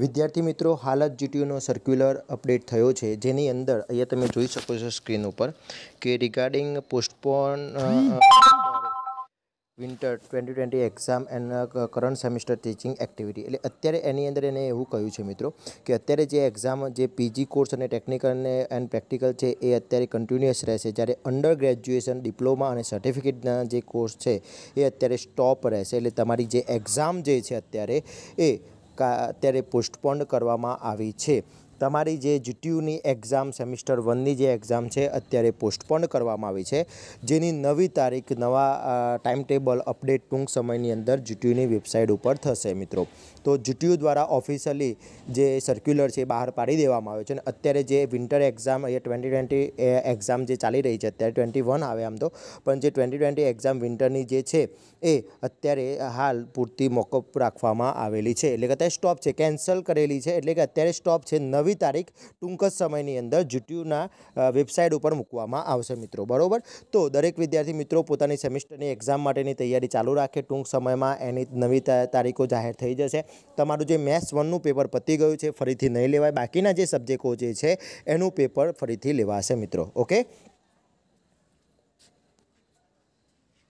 વિદ્યાર્થી મિત્રો હાલ જ જીટીયુનો સર્ક્યુલર અપડેટ થયો છે જેની અંદર અહીંયા તમે જોઈ શકો છો સ્ક્રીન ઉપર કે regarding postpone winter twenty twenty exam end current semester teaching activity એટલે અત્યારે એની અંદર એને એવું કહ્યું છે મિત્રો કે અત્યારે જે એક્ઝામ જે પીજી કોર્સ અને ટેકનિકલ અને એન્ડ પ્રેક્ટિકલ છે એ અત્યારે કન્ટિન્યુઅસ રહેશે જ્યારે અંડર ગ્રેજ્યુએશન ડિપ્લોમા અને સર્ટિફિકેટના જે કોર્સ છે એ અત્યારે સ્ટોપ રહેશે એટલે તમારી જે એક્ઝામ જે છે અત્યારે એ અત્યારે પોસ્ટપોન્ડ કરવામાં આવી છે તમારી જે જીટીયુની એક્ઝામ સેમિસ્ટર વનની જે એક્ઝામ છે અત્યારે પોસ્ટપોન કરવામાં આવી છે જેની નવી તારીખ નવા ટાઈમ ટેબલ અપડેટ ટૂંક સમયની અંદર જીટીયુની વેબસાઇટ ઉપર થશે મિત્રો તો જીટીયુ દ્વારા ઓફિશિયલી જે સર્ક્યુલર છે બહાર પાડી દેવામાં આવ્યો છે અને અત્યારે જે વિન્ટર એક્ઝામ એ ટ્વેન્ટી ટ્વેન્ટી એક્ઝામ જે ચાલી રહી છે અત્યારે ટ્વેન્ટી વન આવે આમ તો પણ જે ટ્વેન્ટી ટ્વેન્ટી એક્ઝામ વિન્ટરની જે છે એ અત્યારે હાલ પૂરતી મોકઅપ રાખવામાં આવેલી છે એટલે કે અત્યારે સ્ટોપ છે કેન્સલ કરેલી છે એટલે કે અત્યારે સ્ટોપ છે નવી નવી તારીખ ટૂંક જ સમયની અંદર જીટીયુના વેબસાઇટ ઉપર મૂકવામાં આવશે મિત્રો બરાબર તો દરેક વિદ્યાર્થી મિત્રો પોતાની સેમિસ્ટરની એક્ઝામ માટેની તૈયારી ચાલુ રાખે ટૂંક સમયમાં એની નવી તારીખો જાહેર થઈ જશે તમારું જે મેથ્સ વનનું પેપર પતી ગયું છે ફરીથી નહીં લેવાય બાકીના જે સબ્જેક્ટો જે છે એનું પેપર ફરીથી લેવાશે મિત્રો ઓકે